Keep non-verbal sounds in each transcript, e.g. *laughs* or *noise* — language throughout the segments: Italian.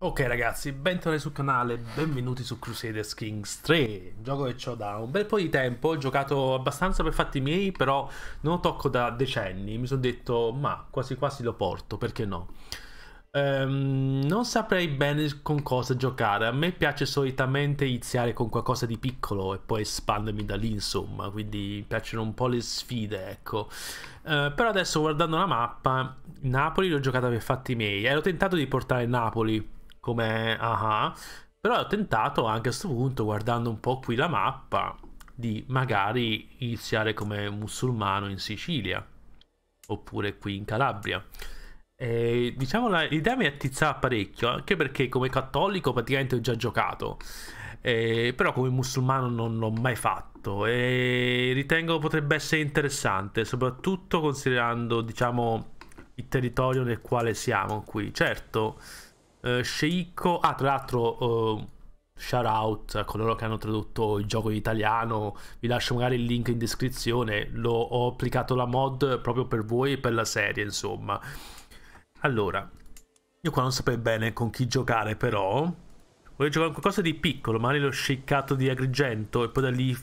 Ok ragazzi, bentornati sul canale, benvenuti su Crusaders Kings 3 Gioco che ho da un bel po' di tempo, ho giocato abbastanza per fatti miei Però non lo tocco da decenni, mi sono detto ma quasi quasi lo porto, perché no ehm, Non saprei bene con cosa giocare A me piace solitamente iniziare con qualcosa di piccolo E poi espandermi da lì insomma Quindi mi piacciono un po' le sfide ecco Uh, però adesso guardando la mappa, Napoli l'ho giocata per fatti miei. Ero tentato di portare Napoli come aha. Però ho tentato anche a questo punto, guardando un po' qui la mappa, di magari iniziare come musulmano in Sicilia oppure qui in Calabria. E, diciamo l'idea mi attizzava parecchio, anche perché come cattolico praticamente ho già giocato, e, però come musulmano non l'ho mai fatto e ritengo potrebbe essere interessante, soprattutto considerando diciamo il territorio nel quale siamo qui. Certo, Uh, eh, Sheiko, ah, tra l'altro, uh, shout out a coloro che hanno tradotto il gioco in italiano. Vi lascio magari il link in descrizione. L'ho, ho applicato la mod proprio per voi e per la serie, insomma. Allora, io qua non saprei bene con chi giocare, però. Voglio giocare qualcosa di piccolo, magari l'ho shakeato di Agrigento e poi da lì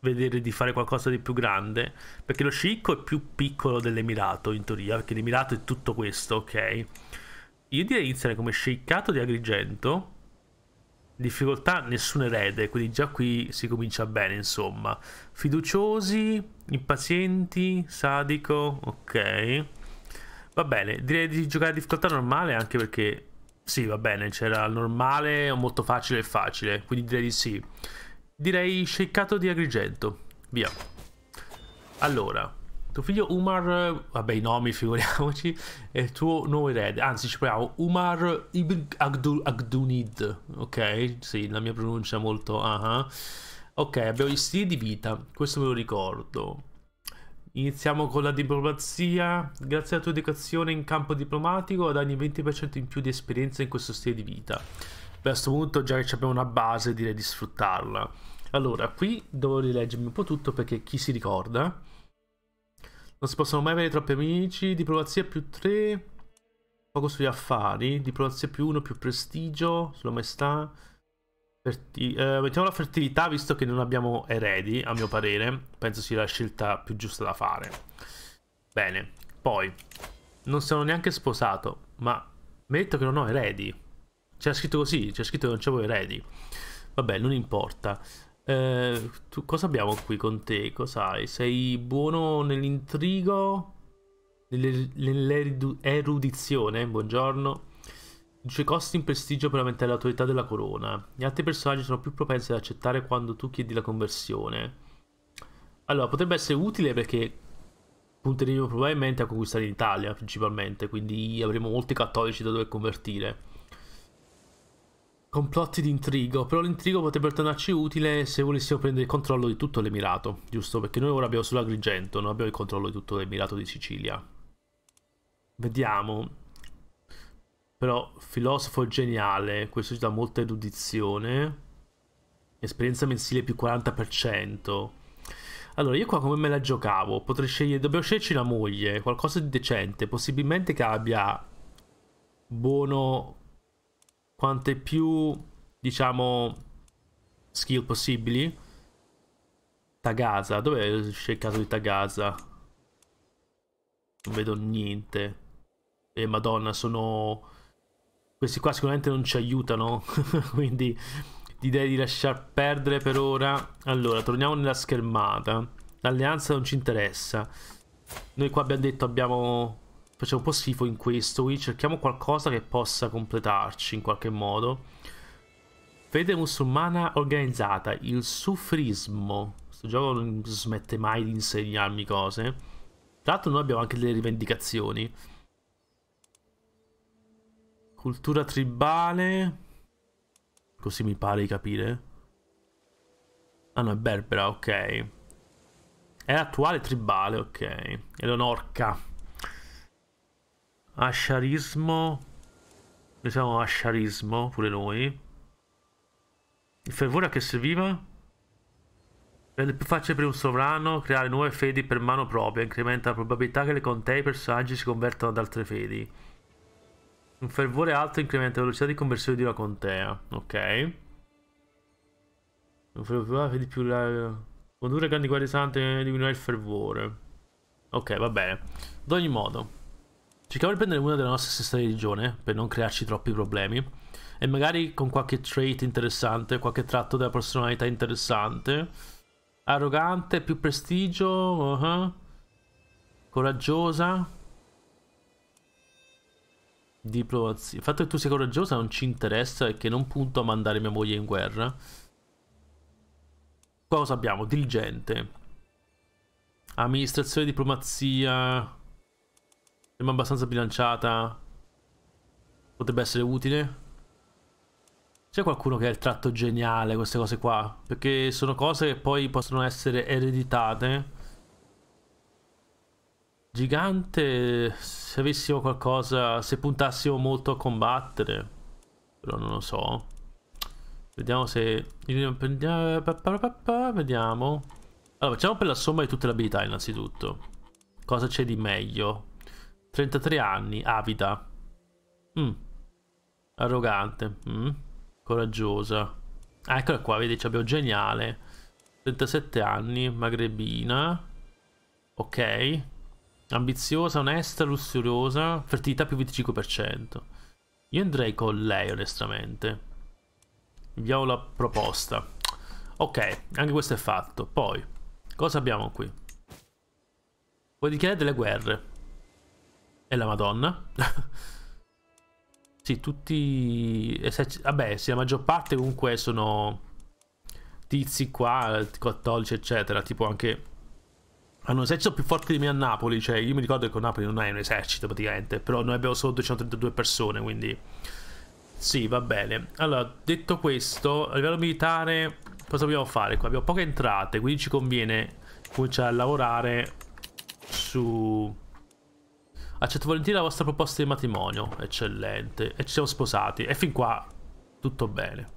vedere di fare qualcosa di più grande. Perché lo Sheiko è più piccolo dell'Emirato, in teoria, perché l'Emirato è tutto questo, ok? Io direi iniziare come sceiccato di Agrigento. Difficoltà nessun erede, quindi già qui si comincia bene, insomma. Fiduciosi, impazienti, sadico, ok. Va bene, direi di giocare a difficoltà normale anche perché... Sì, va bene, c'era normale, molto facile e facile, quindi direi di sì. Direi sceiccato di Agrigento, via. Allora, tuo figlio Umar, vabbè i nomi figuriamoci, è il tuo nuovo erede, anzi ci proviamo, Umar Ibn Agdu Agdunid, ok? Sì, la mia pronuncia è molto... Uh -huh. Ok, abbiamo gli stili di vita, questo me lo ricordo. Iniziamo con la diplomazia. Grazie alla tua educazione in campo diplomatico guadagni ogni 20% in più di esperienza in questo stile di vita. per a questo punto già che abbiamo una base direi di sfruttarla. Allora, qui devo rileggermi un po' tutto perché chi si ricorda non si possono mai avere troppi amici. Diplomazia più 3. Poco sugli affari. Diplomazia più 1, più prestigio. Sulla maestà. Ferti eh, mettiamo la fertilità, visto che non abbiamo eredi, a mio parere. Penso sia la scelta più giusta da fare. Bene. Poi. Non sono neanche sposato, ma... Mi ha detto che non ho eredi. C'era scritto così, c'è scritto che non c'avevo eredi. Vabbè, non importa. Eh, tu, cosa abbiamo qui con te? Cos'hai? Sei buono nell'intrigo? Nell'erudizione? Buongiorno. Dice costi in prestigio per aumentare l'autorità della corona. Gli altri personaggi sono più propensi ad accettare quando tu chiedi la conversione. Allora, potrebbe essere utile perché punteremo probabilmente a conquistare l'Italia principalmente, quindi avremo molti cattolici da dover convertire complotti di intrigo, però l'intrigo potrebbe tornarci utile se volessimo prendere il controllo di tutto l'Emirato, giusto? Perché noi ora abbiamo solo Agrigento, non abbiamo il controllo di tutto l'Emirato di Sicilia. Vediamo. Però, filosofo geniale, questo ci dà molta erudizione. Esperienza mensile più 40%. Allora, io qua come me la giocavo? Potrei scegliere, dobbiamo sceglierci una moglie, qualcosa di decente, possibilmente che abbia buono quante più, diciamo, skill possibili. Tagasa, dov'è il caso di Tagasa? Non vedo niente. E eh, madonna, sono... Questi qua sicuramente non ci aiutano, *laughs* quindi direi di lasciar perdere per ora. Allora, torniamo nella schermata. L'alleanza non ci interessa. Noi qua abbiamo detto abbiamo facciamo un po' schifo in questo, qui. cerchiamo qualcosa che possa completarci in qualche modo. Fede musulmana organizzata, il sufrismo. Questo gioco non smette mai di insegnarmi cose. Tra l'altro noi abbiamo anche delle rivendicazioni. Cultura tribale. Così mi pare di capire. Ah no, è berbera, ok. È attuale tribale, ok. è un'orca asciarismo usiamo asciarismo pure noi il fervore a che serviva? Rende più facile per un sovrano creare nuove fedi per mano propria, incrementa la probabilità che le contee e i personaggi si convertano ad altre fedi. Un fervore alto incrementa la velocità di conversione di una contea, ok. Un fervore di più la... Condurre grandi guerre sante diminuire il fervore. Ok, va bene. Ad ogni modo. Cerchiamo di prendere una delle nostre stesse religioni per non crearci troppi problemi e magari con qualche trait interessante, qualche tratto della personalità interessante. Arrogante, più prestigio, uh -huh. coraggiosa. Diplomazia. Il fatto che tu sia coraggiosa non ci interessa e che non punto a mandare mia moglie in guerra. Cosa abbiamo? Diligente. Amministrazione, diplomazia, Sembra abbastanza bilanciata. Potrebbe essere utile. C'è qualcuno che ha il tratto geniale, queste cose qua? Perché sono cose che poi possono essere ereditate. Gigante, se avessimo qualcosa, se puntassimo molto a combattere. Però non lo so. Vediamo se... Eh, vediamo. Allora, facciamo per la somma di tutte le abilità innanzitutto. Cosa c'è di meglio? 33 anni, avida. Mm. Arrogante. Mm. Coraggiosa. Ah, eccola qua, vedi, abbiamo geniale. 37 anni, magrebina. Ok. Ambiziosa, onesta, lussuriosa. Fertilità più 25%. Io andrei con lei, onestamente. Inviamo la proposta. Ok, anche questo è fatto. Poi, cosa abbiamo qui? Puoi dichiarare delle guerre. E la Madonna. *laughs* sì, tutti... Vabbè, sì, la maggior parte comunque sono tizi qua, cattolici, eccetera. Tipo anche... Hanno un esercito più forte di me a Napoli, cioè io mi ricordo che con Napoli non è un esercito praticamente, però noi abbiamo solo 232 persone, quindi... Sì, va bene. Allora, detto questo, a livello militare cosa dobbiamo fare qua? Abbiamo poche entrate, quindi ci conviene cominciare a lavorare su Accetto volentieri la vostra proposta di matrimonio. Eccellente. E ci siamo sposati. E fin qua tutto bene.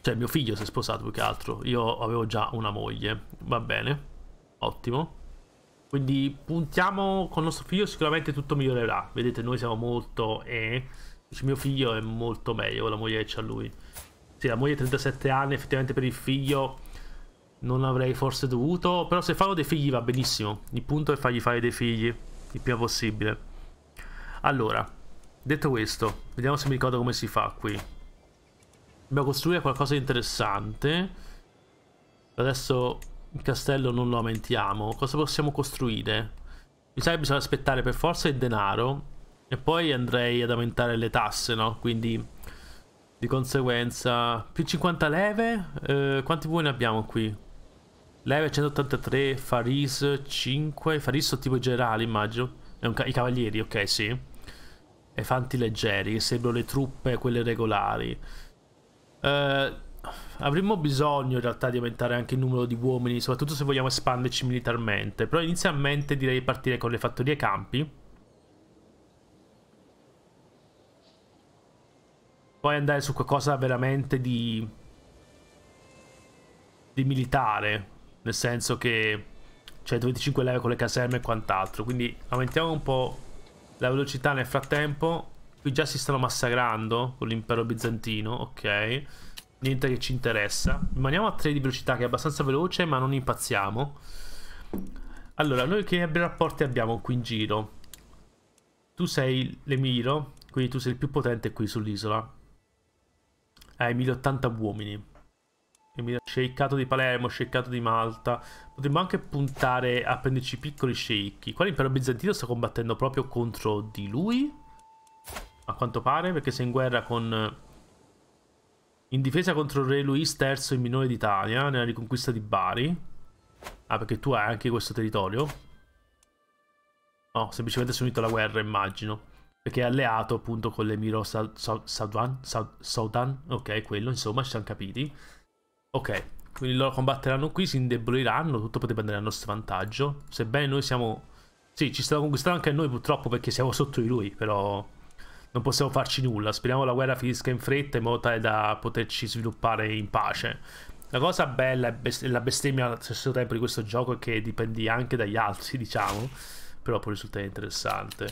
Cioè, mio figlio si è sposato più che altro. Io avevo già una moglie. Va bene. Ottimo. Quindi puntiamo con il nostro figlio, sicuramente tutto migliorerà. Vedete, noi siamo molto... Eh, mio figlio è molto meglio la moglie che c'ha lui. Sì, la moglie ha 37 anni, effettivamente per il figlio non avrei forse dovuto. Però se farò dei figli va benissimo. Il punto è fargli fare dei figli il prima possibile. Allora, detto questo, vediamo se mi ricordo come si fa qui. Dobbiamo costruire qualcosa di interessante. Adesso il castello non lo aumentiamo. Cosa possiamo costruire? Mi sa che bisogna aspettare per forza il denaro. E poi andrei ad aumentare le tasse, no? Quindi... Di conseguenza, più 50 leve, eh, quanti buoni abbiamo qui? Leve 183, Faris 5, Faris sono tipo i generali immagino, ca i cavalieri, ok sì. E fanti leggeri, sembrano le truppe, quelle regolari. Uh, avremmo bisogno in realtà di aumentare anche il numero di uomini, soprattutto se vogliamo espanderci militarmente, però inizialmente direi di partire con le fattorie campi. Poi andare su qualcosa veramente di... di militare, nel senso che 125 leve con le caserme e quant'altro, quindi aumentiamo un po' la velocità nel frattempo, qui già si stanno massacrando con l'impero bizantino, ok, niente che ci interessa, rimaniamo a 3 di velocità che è abbastanza veloce ma non impazziamo, allora noi che rapporti abbiamo qui in giro? Tu sei l'Emiro, quindi tu sei il più potente qui sull'isola, hai 1080 uomini, shakeato di Palermo, shakeato di Malta. Potremmo anche puntare a prenderci piccoli shaky. Qua l'impero bizantino sta combattendo proprio contro di lui. A quanto pare, perché sei in guerra con... In difesa contro il re Luis III il minore d'Italia, nella riconquista di Bari. Ah, perché tu hai anche questo territorio? No, oh, semplicemente è unito alla guerra, immagino. Perché è alleato appunto con l'emiro Saudan, Saudan, ok, quello, insomma, ci siamo capiti. Ok, quindi loro combatteranno qui, si indeboliranno, tutto potrebbe andare dal nostro vantaggio. Sebbene noi siamo... Sì, ci stanno conquistando anche noi purtroppo perché siamo sotto di lui, però non possiamo farci nulla. Speriamo la guerra finisca in fretta in modo tale da poterci sviluppare in pace. La cosa bella e best la bestemmia allo stesso tempo di questo gioco è che dipendi anche dagli altri, *laughs* diciamo, però può risultare interessante. Il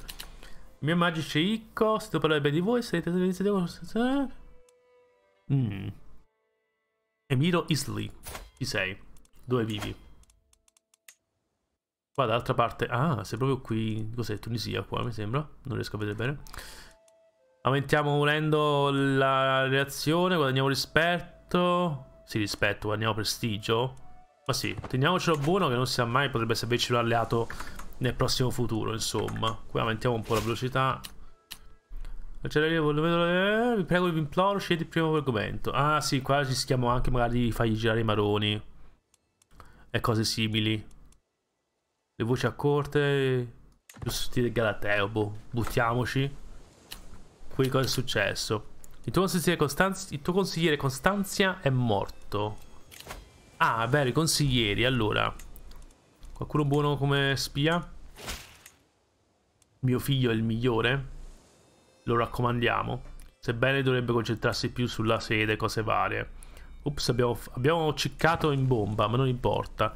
mio magice Icco, se tu parlare bene di voi, sarete... Mmm... Emiro Isley, Chi sei? Dove vivi? Qua dall'altra parte... Ah, sei proprio qui... Cos'è? Tunisia qua, mi sembra. Non riesco a vedere bene. Aumentiamo volendo la reazione, guadagniamo rispetto. Sì, rispetto, guadagniamo prestigio. Ma sì, teniamocelo buono che non sia mai, potrebbe esserci un alleato nel prossimo futuro, insomma. Qui aumentiamo un po' la velocità L'accelerario, eh, vi prego, vi imploro, scegliete il primo argomento. Ah sì, qua ci schiamo anche magari di fargli girare i maroni. E cose simili. Le voci a corte... Giusto stile Galateo, boh. Buttiamoci. Qui cosa è successo? Il tuo consigliere, Costanz il tuo consigliere Costanzia è morto. Ah, beh, i consiglieri, allora. Qualcuno buono come spia? Mio figlio è il migliore? lo raccomandiamo, sebbene dovrebbe concentrarsi più sulla sede cose varie. Ops, abbiamo, abbiamo ciccato in bomba, ma non importa.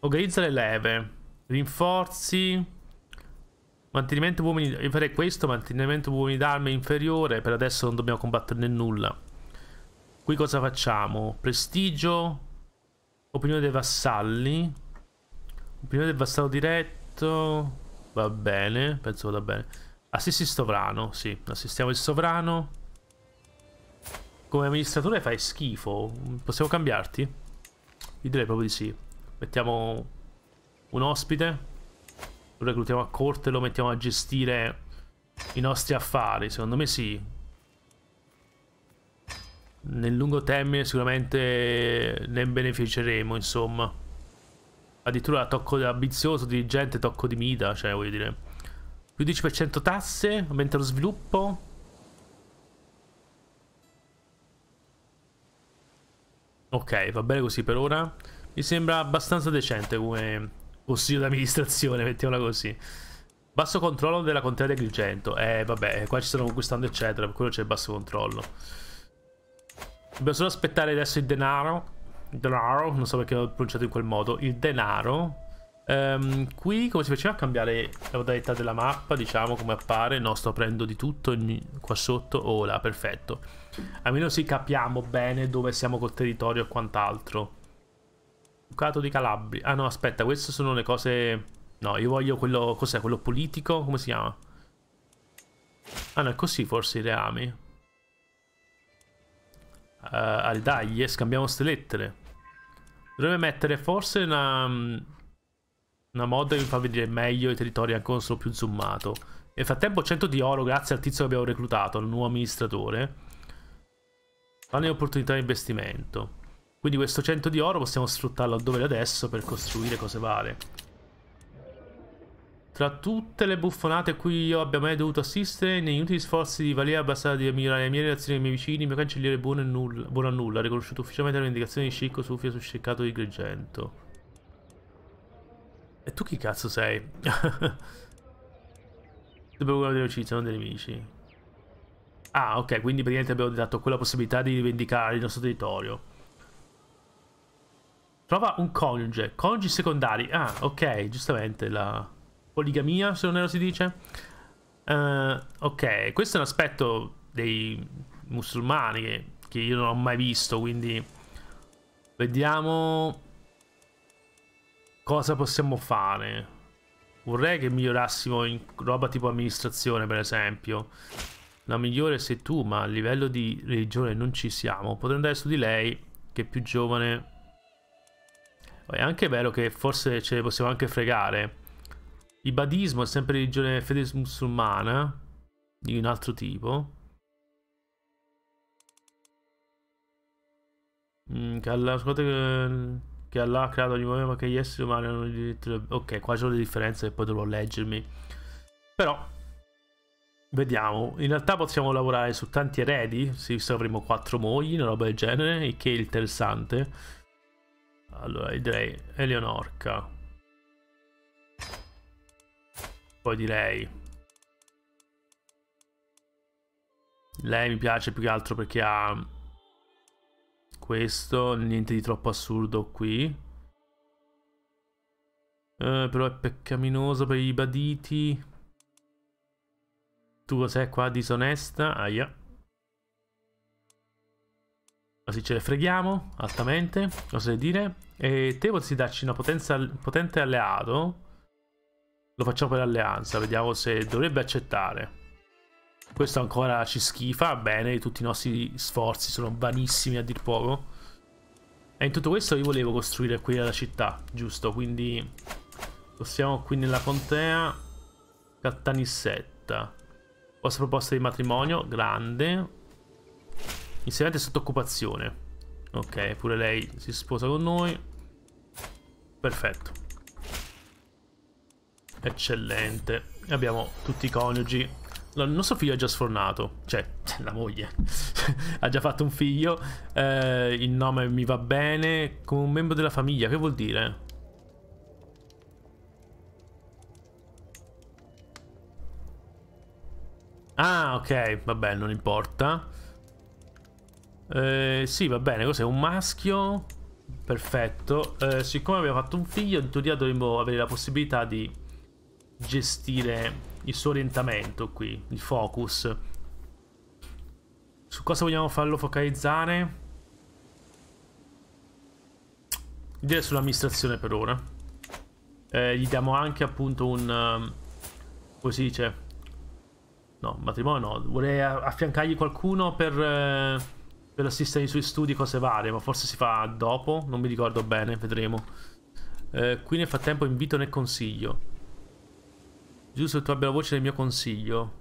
Organizza le leve, rinforzi, mantenimento uomini, io farei questo, mantenimento uomini d'arme inferiore, per adesso non dobbiamo combatterne nulla. Qui cosa facciamo? Prestigio, opinione dei vassalli, opinione del vassallo diretto, va bene, penso vada bene. Assisti il sovrano, sì, assistiamo il sovrano. Come amministratore fai schifo, possiamo cambiarti? Io direi proprio di sì. Mettiamo un ospite, lo reclutiamo a corte e lo mettiamo a gestire i nostri affari, secondo me sì. Nel lungo termine sicuramente ne beneficeremo, insomma. Addirittura tocco ambizioso, dirigente, tocco di mida, cioè voglio dire... Più 10% tasse, aumenta lo sviluppo. Ok, va bene così per ora. Mi sembra abbastanza decente come consiglio d'amministrazione, *laughs* mettiamola così. Basso controllo della contea di Agrigento. Eh, vabbè, qua ci stanno conquistando, eccetera. Per quello c'è il basso controllo. Dobbiamo solo aspettare adesso il denaro. Il denaro, non so perché l'ho pronunciato in quel modo. Il denaro Um, qui come si faceva a cambiare la modalità della mappa, diciamo come appare? No, sto aprendo di tutto qua sotto. Oh là, perfetto. Almeno si capiamo bene dove siamo col territorio e quant'altro. Ducato di Calabria. Ah no, aspetta, queste sono le cose... No, io voglio quello... Cos'è? Quello politico? Come si chiama? Ah no, è così forse i reami. Uh, dai, scambiamo ste lettere. Dovremmo mettere forse una mm, una mod che fa vedere meglio i territori anche al console più zoomato. Nel frattempo 100 di oro grazie al tizio che abbiamo reclutato, al nuovo amministratore. Fanno le opportunità di investimento. Quindi questo 100 di oro possiamo sfruttarlo dovere adesso per costruire cose varie. Tra tutte le buffonate a cui io abbia mai dovuto assistere, negli inutili sforzi di Valia basati di migliorare le mie relazioni con i miei vicini, il mio cancelliere buono, nulla, buono a nulla, ha riconosciuto ufficialmente le indicazioni di Cicco, Sufia sul cercato di Gregento. E tu chi cazzo sei? *laughs* Dobbiamo guardare l'uccisione dei nemici. Ah, ok, quindi praticamente abbiamo dato quella possibilità di rivendicare il nostro territorio. Trova un coniuge. Coniugi secondari. Ah, ok, giustamente la poligamia, se non ero si dice. Uh, ok, questo è un aspetto dei musulmani che, io non ho mai visto, quindi... Vediamo cosa possiamo fare? Vorrei che migliorassimo in roba tipo amministrazione, per esempio. La migliore sei tu, ma a livello di religione non ci siamo. Potrei andare su di lei, che è più giovane. È anche vero che forse ce le possiamo anche fregare. Il badismo è sempre religione fede musulmana, di un altro tipo. Mm, alla squadra che Allah ha creato ogni uomo che gli esseri umani hanno il diritto ok qua c'è le differenze e poi dovrò leggermi però vediamo in realtà possiamo lavorare su tanti eredi se avremo quattro mogli una roba del genere e che è interessante allora direi Eleonorca poi direi lei mi piace più che altro perché ha questo, niente di troppo assurdo qui. Eh, però è peccaminoso per i baditi. Tu cos'è qua? Disonesta? Aia. Così ce le freghiamo, altamente, cosa devi dire. E te potresti darci una potenza, potente alleato. Lo facciamo per alleanza, vediamo se dovrebbe accettare. Questo ancora ci schifa, bene, tutti i nostri sforzi sono vanissimi a dir poco. E in tutto questo io volevo costruire qui la città, giusto? Quindi possiamo qui nella contea Cattanissetta. Vostra proposta di matrimonio, grande. Insegnante sotto occupazione. Ok, pure lei si sposa con noi. Perfetto. Eccellente. Abbiamo tutti i coniugi il nostro figlio è già sfornato, cioè *laughs* la moglie *laughs* ha già fatto un figlio, eh, il nome mi va bene, come un membro della famiglia, che vuol dire? Ah ok, vabbè non importa eh, Sì va bene, cos'è? Un maschio? Perfetto eh, Siccome abbiamo fatto un figlio in teoria dovremmo avere la possibilità di gestire il suo orientamento qui, il focus. Su cosa vogliamo farlo focalizzare? Direi sull'amministrazione per ora. Eh, gli diamo anche appunto un... Um, così dice... No, matrimonio no. Vorrei affiancargli qualcuno per, eh, per assistere ai suoi studi, cose varie, ma forse si fa dopo, non mi ricordo bene, vedremo. Eh, qui nel frattempo invito nel consiglio. Giusto che tu abbia la voce del mio consiglio.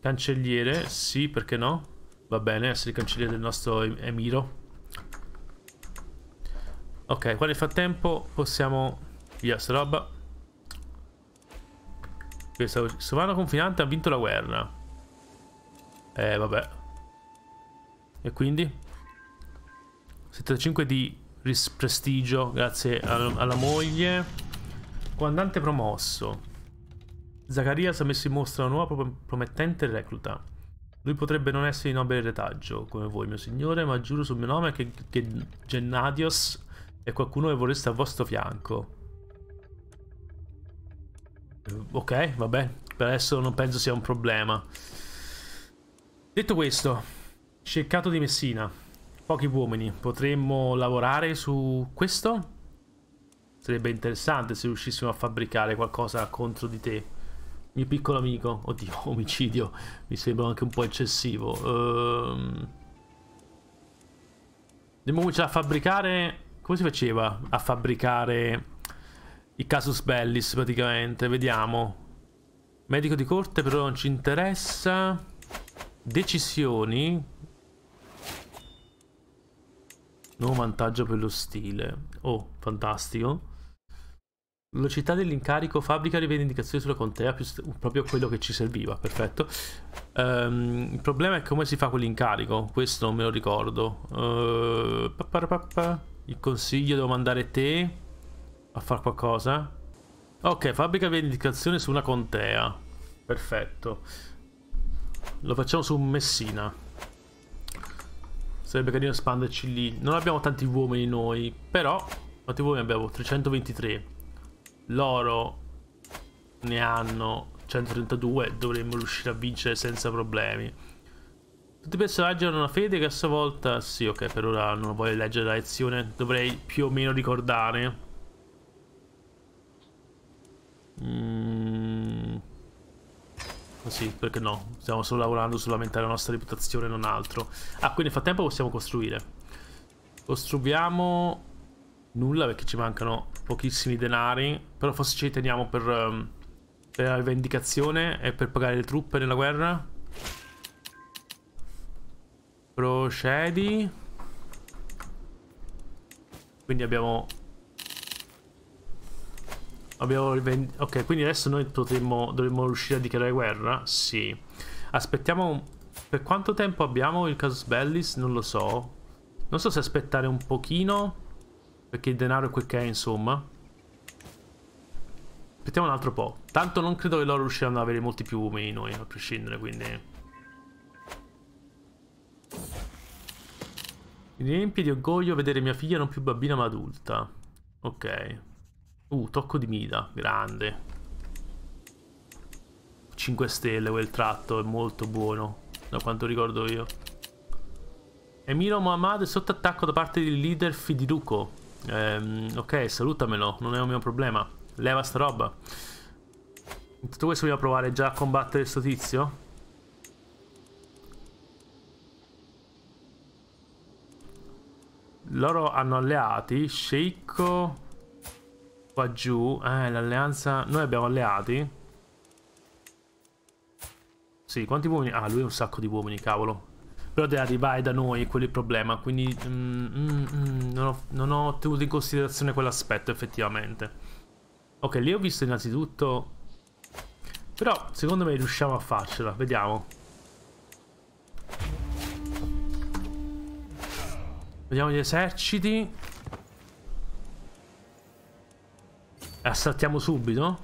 Cancelliere, sì, perché no? Va bene, essere il cancelliere del nostro Emiro. Ok, qua nel frattempo possiamo... Via sta roba. Questo sovrano confinante ha vinto la guerra. Eh, vabbè. E quindi? 75 di prestigio grazie alla, alla moglie. Comandante promosso. Zacarias ha messo in mostra una nuova promettente recluta. Lui potrebbe non essere di nobile retaggio, come voi, mio signore, ma giuro sul mio nome che, che Gennadios è qualcuno che vorreste al vostro fianco. Eh, ok, vabbè, per adesso non penso sia un problema. Detto questo, cercato di Messina, pochi uomini, potremmo lavorare su questo? Sarebbe interessante se riuscissimo a fabbricare qualcosa contro di te. Mio piccolo amico. Oddio, *laughs* omicidio. Mi sembra anche un po' eccessivo. Ehm... Dobbiamo cominciare a fabbricare... Come si faceva a fabbricare i casus bellis praticamente? Vediamo. Medico di corte però non ci interessa. Decisioni. Nuovo vantaggio per lo stile. Oh, fantastico. Velocità dell'incarico, fabbrica rivendicazioni sulla contea, più proprio quello che ci serviva, perfetto. Um, il problema è come si fa quell'incarico questo non me lo ricordo. Uh, il consiglio, devo mandare te a fare qualcosa. Ok, fabbrica rivendicazione su una contea, perfetto. Lo facciamo su Messina. Sarebbe carino espanderci lì. Non abbiamo tanti uomini noi, però... Quanti uomini abbiamo? 323 loro ne hanno 132 dovremmo riuscire a vincere senza problemi tutti i personaggi hanno una fede che a sua volta sì ok per ora non voglio leggere la lezione dovrei più o meno ricordare mm. così oh, perché no stiamo solo lavorando sull'aumentare la nostra reputazione non altro ah quindi nel frattempo possiamo costruire costruiamo nulla perché ci mancano pochissimi denari. Però forse ce li teniamo per, ehm, per la rivendicazione e per pagare le truppe nella guerra. Procedi. Quindi abbiamo... Abbiamo rivendicato... Ok, quindi adesso noi potremmo... dovremmo riuscire a dichiarare guerra? Sì. Aspettiamo... Per quanto tempo abbiamo il casus bellis? Non lo so. Non so se aspettare un pochino... Perché il denaro è quel che è, insomma. Aspettiamo un altro po'. Tanto non credo che loro riusciranno ad avere molti più uomini noi, eh, a prescindere, quindi... Mi riempie di orgoglio vedere mia figlia non più bambina ma adulta. Ok. Uh, tocco di Mida, grande. 5 stelle quel tratto, è molto buono, da quanto ricordo io. Emiro Mohammed è sotto attacco da parte del leader Fidiruko. Ehm, ok, salutamelo, non è un mio problema. Leva sta roba. Tutto questo vogliamo provare già a combattere sto tizio? Loro hanno alleati, Sheikko qua giù, eh, l'alleanza, noi abbiamo alleati. Sì, quanti uomini? Ah, lui ha un sacco di uomini, cavolo però deve arrivare da noi quello è il problema quindi mm, mm, mm, non, ho, non, ho, tenuto in considerazione quell'aspetto effettivamente ok lì ho visto innanzitutto però secondo me riusciamo a farcela vediamo vediamo gli eserciti assaltiamo eh, subito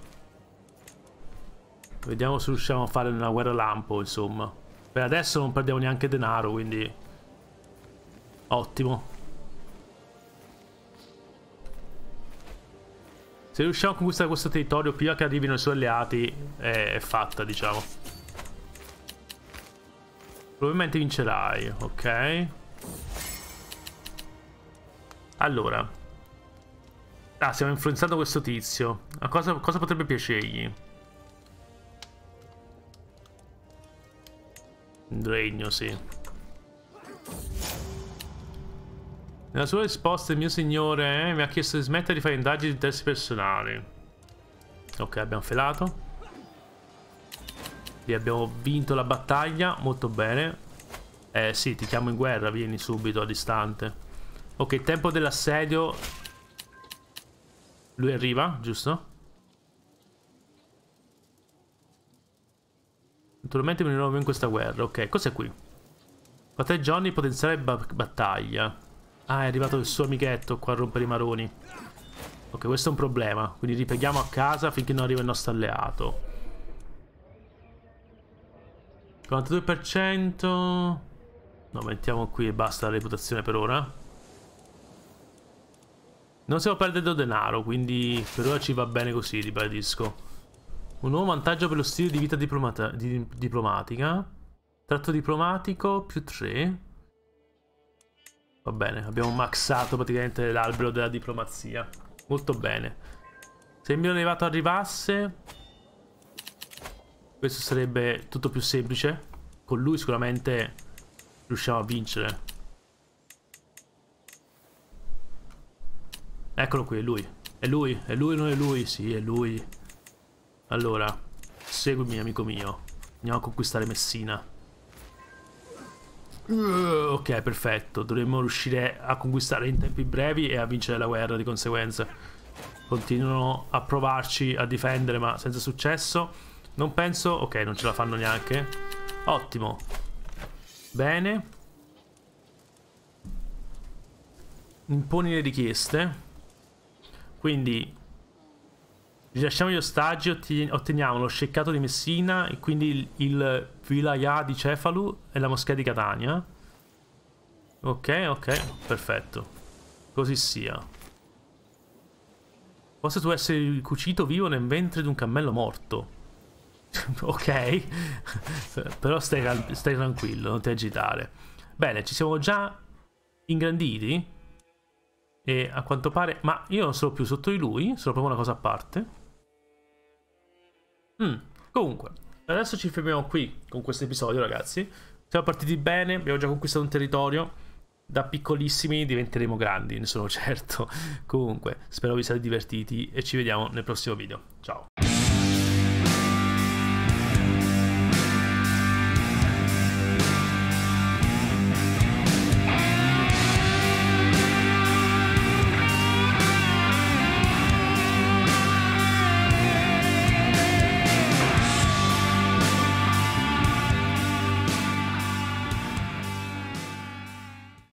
vediamo se riusciamo a fare una guerra lampo insomma per adesso non perdiamo neanche denaro, quindi... Ottimo. Se riusciamo a conquistare questo territorio, prima che arrivino i suoi alleati, è, è fatta, diciamo. Probabilmente vincerai, ok? Allora. Ah, stiamo influenzando questo tizio. A cosa, cosa potrebbe piacergli? Regno, sì. Nella sua risposta il mio signore eh, mi ha chiesto di smettere di fare indagini di interessi personali. Ok, abbiamo felato. Lì abbiamo vinto la battaglia, molto bene. Eh sì, ti chiamo in guerra, vieni subito a distante. Ok, tempo dell'assedio. Lui arriva, giusto? Naturalmente mi rinuovo in questa guerra. Ok, cos'è qui? Fratello Johnny potenziale battaglia. Ah, è arrivato il suo amichetto qua a rompere i maroni. Ok, questo è un problema. Quindi ripeghiamo a casa finché non arriva il nostro alleato. 42%. No, mettiamo qui e basta la reputazione per ora. Non stiamo perdendo denaro, quindi per ora ci va bene così, ribadisco. Un nuovo vantaggio per lo stile di vita di, diplomatica. Tratto diplomatico più 3. Va bene, abbiamo maxato praticamente l'albero della diplomazia. Molto bene. Se il mio nevato arrivasse... Questo sarebbe tutto più semplice. Con lui sicuramente riusciamo a vincere. Eccolo qui, è lui. È lui, è lui, non è lui. Sì, è lui. Allora, seguimi amico mio. Andiamo a conquistare Messina. Uh, ok, perfetto. Dovremmo riuscire a conquistare in tempi brevi e a vincere la guerra di conseguenza. Continuano a provarci a difendere, ma senza successo. Non penso... Ok, non ce la fanno neanche. Ottimo. Bene. Imponi le richieste. Quindi Rilasciamo gli ostaggi e otteniamo lo sceccato di Messina e quindi il, il Vilaya di Cefalu e la moschea di Catania. Ok, ok, perfetto. Così sia. Posso tu essere cucito vivo nel ventre di un cammello morto. *laughs* ok, *laughs* però stai, stai tranquillo, non ti agitare. Bene, ci siamo già ingranditi. E a quanto pare... Ma io non sono più sotto di lui, sono proprio una cosa a parte. Mm. Comunque, adesso ci fermiamo qui con questo episodio, ragazzi. Siamo partiti bene, abbiamo già conquistato un territorio. Da piccolissimi diventeremo grandi, ne sono *laughs* certo. Comunque, spero vi siate divertiti e ci vediamo nel prossimo video. Ciao.